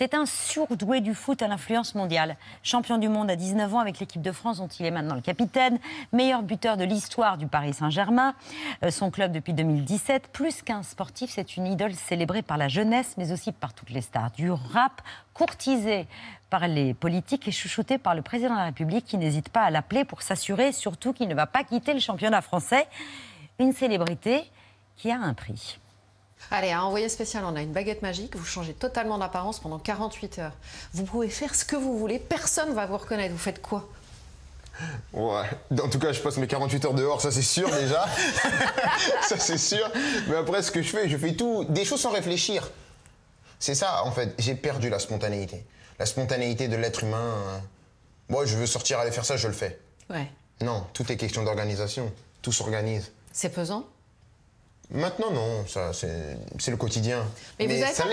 C'est un surdoué du foot à l'influence mondiale. Champion du monde à 19 ans avec l'équipe de France dont il est maintenant le capitaine, meilleur buteur de l'histoire du Paris Saint-Germain, euh, son club depuis 2017. Plus qu'un sportif, c'est une idole célébrée par la jeunesse mais aussi par toutes les stars du rap, courtisé par les politiques et chouchouté par le président de la République qui n'hésite pas à l'appeler pour s'assurer surtout qu'il ne va pas quitter le championnat français. Une célébrité qui a un prix. Allez, à hein, envoyé spécial, on a une baguette magique, vous changez totalement d'apparence pendant 48 heures. Vous pouvez faire ce que vous voulez, personne ne va vous reconnaître. Vous faites quoi Ouais. En tout cas, je passe mes 48 heures dehors, ça c'est sûr déjà. ça c'est sûr. Mais après, ce que je fais, je fais tout, des choses sans réfléchir. C'est ça, en fait. J'ai perdu la spontanéité. La spontanéité de l'être humain. Euh, moi, je veux sortir, aller faire ça, je le fais. Ouais. Non, tout est question d'organisation. Tout s'organise. C'est pesant Maintenant, non, ça, c'est le quotidien. Mais, vous ça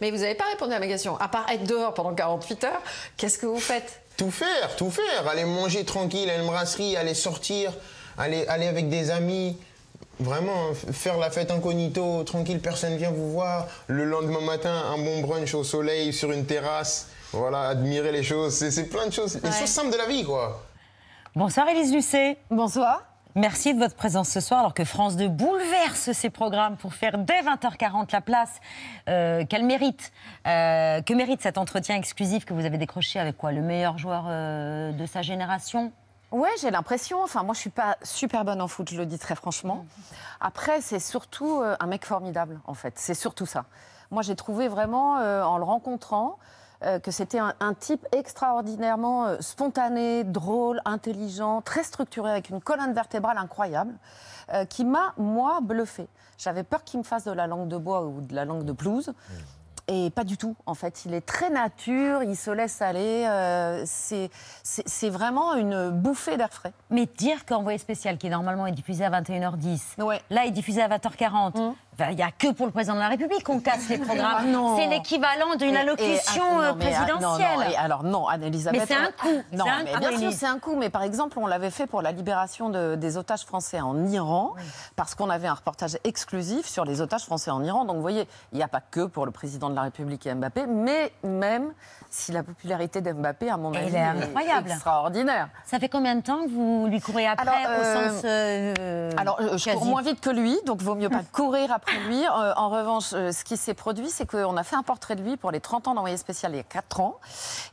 Mais vous n'avez pas répondu à ma question. À part être dehors pendant 48 heures, qu'est-ce que vous faites Tout faire, tout faire. Aller manger tranquille à une brasserie, aller sortir, aller, aller avec des amis. Vraiment, hein, faire la fête incognito, tranquille, personne vient vous voir. Le lendemain matin, un bon brunch au soleil, sur une terrasse. Voilà, admirer les choses. C'est plein de choses. C'est Les choses simples de la vie, quoi. Bonsoir, Elise Lucet. Bonsoir. Merci de votre présence ce soir, alors que France 2 bouleverse ses programmes pour faire dès 20h40 la place euh, qu'elle mérite. Euh, que mérite cet entretien exclusif que vous avez décroché avec quoi Le meilleur joueur euh, de sa génération Ouais, j'ai l'impression. Enfin, moi, je suis pas super bonne en foot, je le dis très franchement. Après, c'est surtout un mec formidable, en fait. C'est surtout ça. Moi, j'ai trouvé vraiment, en le rencontrant, euh, que c'était un, type extraordinairement euh, spontané, drôle, intelligent, très structuré, avec une colonne vertébrale incroyable, euh, qui m'a, moi, bluffé. J'avais peur qu'il me fasse de la langue de bois ou de la langue de blouse. Mm. Et pas du tout, en fait. Il est très nature, il se laisse aller. c'est vraiment une bouffée d'air frais. Mais dire qu'Envoyé spécial, qui normalement est diffusé à 21h10, ouais. là est diffusé à 20h40, il n'y a que pour le président de la République qu'on casse les programmes. Ah c'est l'équivalent d'une allocution présidentielle. alors non, Anne-Elisabeth. Mais c'est un euh, Non, mais coup. bien ah sûr, c'est un coup. Mais par exemple, on l'avait fait pour la libération des otages français en Iran, parce qu'on avait un reportage exclusif sur les otages français en Iran. Donc vous voyez, il n'y a pas que pour le président de la République et Mbappé, mais même si la popularité d'Mbappé, à mon avis, est, incroyable. extraordinaire. Ça fait combien de temps que vous lui courez après au euh, sens. Euh, alors, je cours moins vite que lui, donc vaut mieux pas courir après oui, euh, en revanche, euh, ce qui s'est produit, c'est qu'on a fait un portrait de lui pour les 30 ans d'envoyé spécial il y a 4 ans.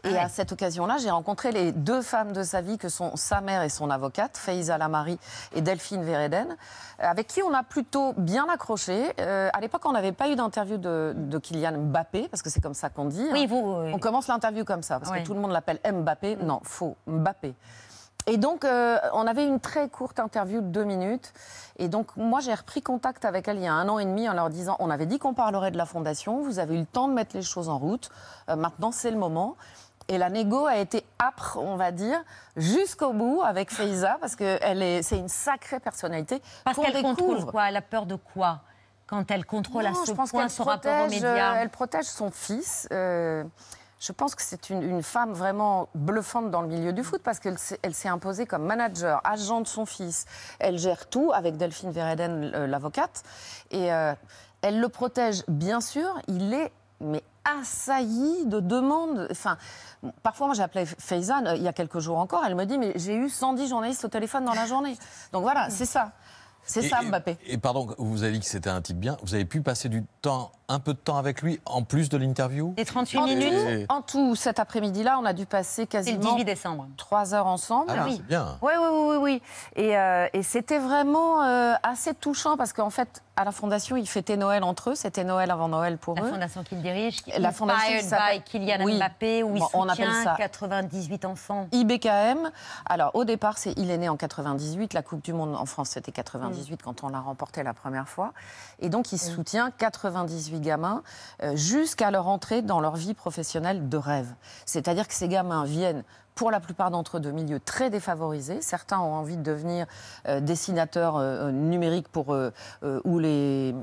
Et ah à cette occasion-là, j'ai rencontré les deux femmes de sa vie que sont sa mère et son avocate, Faiza Lamari et Delphine Vereden, euh, avec qui on a plutôt bien accroché. à l'époque, on n'avait pas eu d'interview de, Kylian Mbappé, parce que c'est comme ça qu'on dit. Oui, hein. vous. On commence l'interview comme ça, parce que tout le monde l'appelle Mbappé. Non, faux, Mbappé. Et donc, euh, on avait une très courte interview de deux minutes. Et donc, moi, j'ai repris contact avec elle il y a un an et demi en leur disant, on avait dit qu'on parlerait de la fondation, vous avez eu le temps de mettre les choses en route, euh, maintenant c'est le moment. Et la négo a été âpre, on va dire, jusqu'au bout avec Feiza, parce que elle est, c'est une sacrée personnalité. Parce qu'elle contrôle quoi Elle a peur de quoi quand elle contrôle non, à je pense point protège, médias euh, Elle protège son fils je pense que c'est une, femme vraiment bluffante dans le milieu du foot parce qu'elle s'est imposée comme manager, agent de son fils. Elle gère tout avec Delphine Vereden, euh, l'avocate. Et euh, elle le protège, bien sûr. Il est mais assailli de demandes. Enfin, parfois, moi, j'ai appelé Faison euh, il y a quelques jours encore. Elle me dit, mais j'ai eu 110 journalistes au téléphone dans la journée. Donc voilà, c'est ça. C'est ça, Mbappé. Et, et, pardon, vous avez dit que c'était un type bien. Vous avez pu passer du temps un peu de temps avec lui en plus de l'interview Et 38 minutes En tout, cet après-midi-là, on a dû passer quasiment. 18 décembre. 3 heures ensemble. Ah, oui. bien. Oui, oui, oui. Euh, et, c'était vraiment euh, assez touchant parce qu'en fait, à la Fondation, ils fêtaient Noël entre eux. C'était Noël avant Noël pour eux. La Fondation qu'ils dirigent, qui la Fondation by Kylian Mbappé, où on 98 enfants. IBKM. Alors, au départ, c'est il est né en 98. La Coupe du Monde en France, c'était 98 mm. quand on l'a remporté la première fois. Et donc, il mm. soutient 98 gamins euh, jusqu'à leur entrée dans leur vie professionnelle de rêve. C'est-à-dire que ces gamins viennent pour la plupart d'entre eux de milieux très défavorisés. Certains ont envie de devenir euh, dessinateurs euh, numériques ou les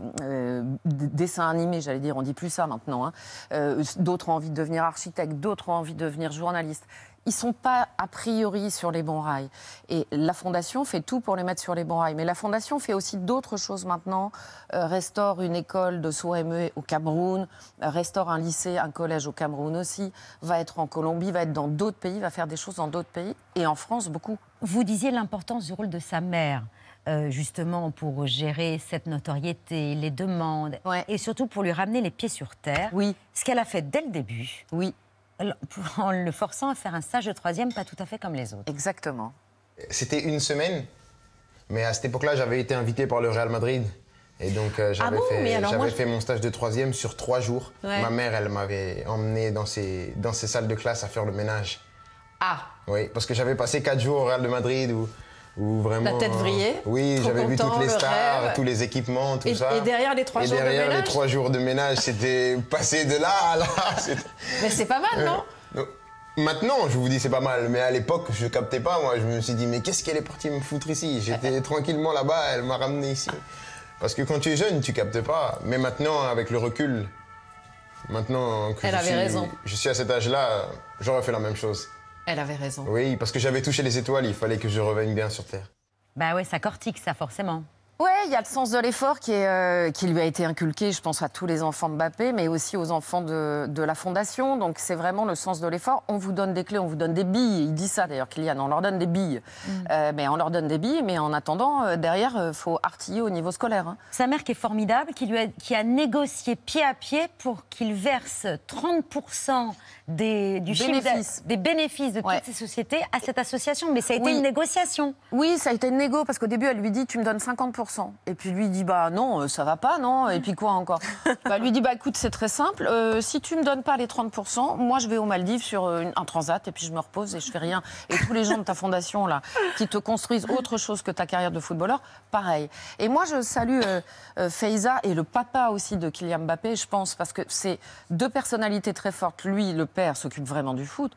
dessins animés, j'allais dire, on dit plus ça maintenant. Hein. d'autres ont envie de devenir architectes, d'autres ont envie de devenir journalistes ils sont pas a priori sur les bons rails. Et la Fondation fait tout pour les mettre sur les bons rails. Mais la Fondation fait aussi d'autres choses maintenant. Euh, restaure une école de sourds au Cameroun, euh, restaure un lycée, un collège au Cameroun aussi, va être en Colombie, va être dans d'autres pays, va faire des choses dans d'autres pays. Et en France, beaucoup. Vous disiez l'importance du rôle de sa mère. Euh, justement pour gérer cette notoriété, les demandes, et surtout pour lui ramener les pieds sur terre. Oui. Ce qu'elle a fait dès le début. Oui. en le forçant à faire un stage de troisième pas tout à fait comme les autres. Exactement. C'était une semaine, mais à cette époque-là, j'avais été invité par le Real Madrid. Et donc, euh, ah j'avais fait, mon stage de troisième sur trois jours. Ma mère, elle m'avait emmené dans ses, dans ses salles de classe à faire le ménage. Ah Oui, parce que j'avais passé quatre jours au Real de Madrid où la tête vrillée. Euh, oui, j'avais vu toutes les stars, tous les équipements, tout ça. Et derrière les trois jours de ménage. derrière les jours de ménage, c'était passé de là à là. Mais c'est pas mal, euh, non Maintenant, je vous dis c'est pas mal, mais à l'époque, je captais pas. Moi, je me suis dit mais qu'est-ce qu'elle est partie me foutre ici J'étais tranquillement là-bas, elle m'a ramené ici. Parce que quand tu es jeune, tu captes pas. Mais maintenant, avec le recul, maintenant que je suis à cet âge-là, j'aurais fait la même chose. Elle avait raison. Oui, parce que j'avais touché les étoiles, il fallait que je revienne bien sur Terre. Bah ouais, ça cortique ça forcément. Oui, il y a le sens de l'effort qui, euh, qui lui a été inculqué, je pense à tous les enfants de Mbappé, mais aussi aux enfants de, la Fondation. Donc c'est vraiment le sens de l'effort. On vous donne des clés, on vous donne des billes. Il dit ça d'ailleurs, Kylian, on leur donne des billes. Mm. Euh, mais on leur donne des billes, mais en attendant, euh, derrière, il faut artiller au niveau scolaire. Hein. Sa mère qui est formidable, qui, lui a, qui a négocié pied à pied pour qu'il verse 30% des, du des bénéfices de toutes ces sociétés à cette association. Mais ça a été une négociation. Oui, ça a été une négo, parce qu'au début, elle lui dit, tu me donnes 50% et puis lui dit bah non, euh, ça va pas, non Et puis quoi encore bah, Lui dit bah écoute, c'est très simple. Euh, si tu me donnes pas les 30%, moi je vais aux Maldives sur euh, un transat et puis je me repose et je fais rien. Et tous les gens de ta fondation là, qui te construisent autre chose que ta carrière de footballeur, pareil. Et moi je salue euh, et le papa aussi de Kylian Mbappé, je pense, parce que c'est deux personnalités très fortes. Lui, le père, s'occupe vraiment du foot.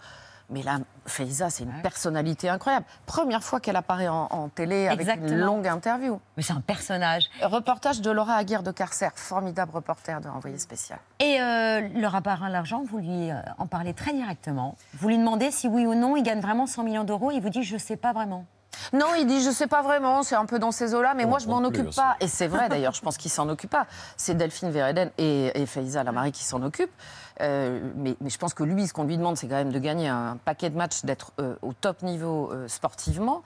Mais là, Faiza, c'est une personnalité incroyable. Première fois qu'elle apparaît en, télé avec une longue interview. Mais c'est un personnage. Reportage de Laura Aguirre de Carcer, formidable reporter de Envoyé spécial. Et euh, rapport à l'argent, vous lui euh, en parlez très directement. Vous lui demandez si oui ou non il gagne vraiment 100 millions d'euros. Il vous dit je ne sais pas vraiment. Non, il dit je sais pas vraiment, c'est un peu dans ces eaux-là, mais moi je m'en occupe pas. Et c'est vrai d'ailleurs, je pense qu'il s'en occupe pas. C'est Delphine Vereden et, et Lamarie Lamari qui s'en occupent. Euh, mais, je pense que lui, ce qu'on lui demande, c'est quand même de gagner un paquet de matchs, d'être euh, au top niveau euh, sportivement.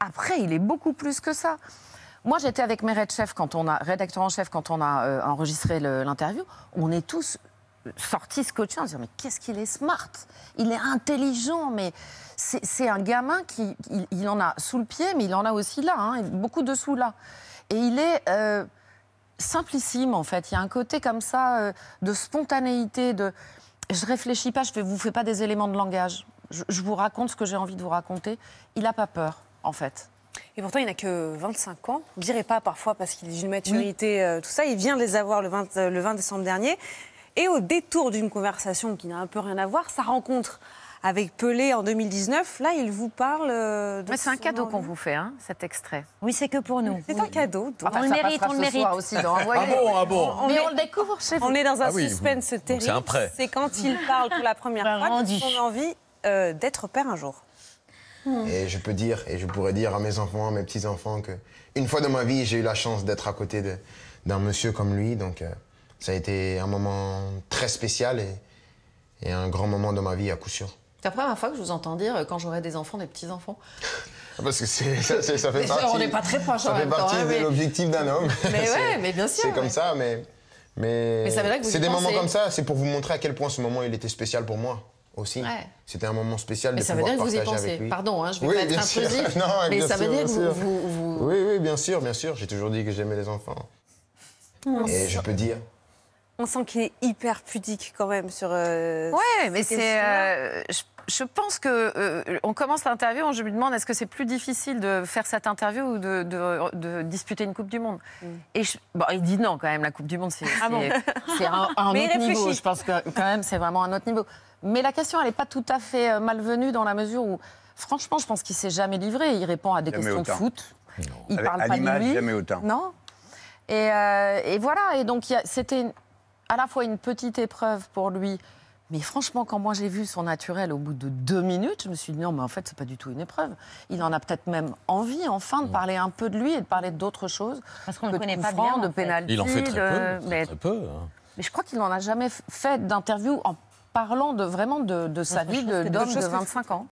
Après, il est beaucoup plus que ça. Moi, j'étais avec mes rédacteurs en chef quand on a enregistré l'interview. On est tous sorti scotché en disant mais qu'est-ce qu'il est smart, il est intelligent, mais c'est un gamin qui il, en a sous le pied, mais il en a aussi là, hein, beaucoup dessous là, et il est euh, simplissime en fait. Il y a un côté comme ça euh, de spontanéité, de je réfléchis pas, je ne vous fais pas des éléments de langage, je, vous raconte ce que j'ai envie de vous raconter. Il n'a pas peur en fait. Et pourtant, il n'a que 25 ans. On dirait pas parfois parce qu'il est une maturité, euh, tout ça. Il vient de les avoir le le 20 décembre dernier. Et au détour d'une conversation qui n'a un peu rien à voir, sa rencontre avec Pelé en 2019, là, il vous parle euh, de. Mais c'est un cadeau qu'on vous fait, hein, cet extrait. Oui, c'est que pour nous. C'est un cadeau. on, le mérite, on le mérite, on le mérite. aussi ah bon, ah bon. On, Mais on le découvre chez vous. On est dans un ah suspense terrible. C'est un prêt. C'est quand il parle pour la première ben, fois de son envie euh, d'être père un jour. Hmm. Et je peux dire, et je pourrais dire à mes enfants, à mes petits-enfants, que une fois de ma vie, j'ai eu la chance d'être à côté d'un monsieur comme lui, donc. Euh, ça a été un moment très spécial et, un grand moment de ma vie à coup sûr. C'est la première fois que je vous entends dire euh, quand j'aurai des enfants, des petits-enfants. Ah, parce que ça, fait partie. On n'est pas très proche. Ça fait partie hein, de l'objectif d'un homme. Mais ouais, mais bien sûr. C'est comme ça, mais mais, mais c'est des moments comme ça. C'est pour vous montrer à quel point ce moment il était spécial pour moi aussi. Ouais. C'était un moment spécial mais de ça veut dire que vous y pensez. Pardon, hein, je vais pas être intrusif. non, mais ça veut dire vous, vous, Oui, oui, bien sûr, bien sûr. J'ai toujours dit que j'aimais les enfants. Et je peux dire on sent qu'il est hyper pudique quand même sur. Euh, ouais, mais c'est. Euh, je, pense que euh, on commence l'interview, je me demande est-ce que c'est plus difficile de faire cette interview ou de, de, de disputer une Coupe du Monde. Mm. Et il dit non quand même, la Coupe du Monde c'est ah un, autre niveau. Je pense que quand même c'est vraiment un autre niveau. Mais la question elle n'est pas tout à fait malvenue dans la mesure où franchement je pense qu'il s'est jamais livré. Il répond à des questions de foot. Il parle pas de lui. Jamais autant. Non. Et, et voilà. Et donc c'était à la fois une petite épreuve pour lui, mais franchement, quand moi j'ai vu son naturel au bout de deux minutes, je me suis dit non, mais en fait, c'est pas du tout une épreuve. Il en a peut-être même envie, enfin, de mmh. parler un peu de lui et de parler d'autres choses. Parce qu'on ne connaît pas bien. de pénalty, Il en fait très peu. Hein. Mais... je crois qu'il n'en a jamais fait d'interview en parlant de, vraiment de, sa vie d'homme de 25 ans.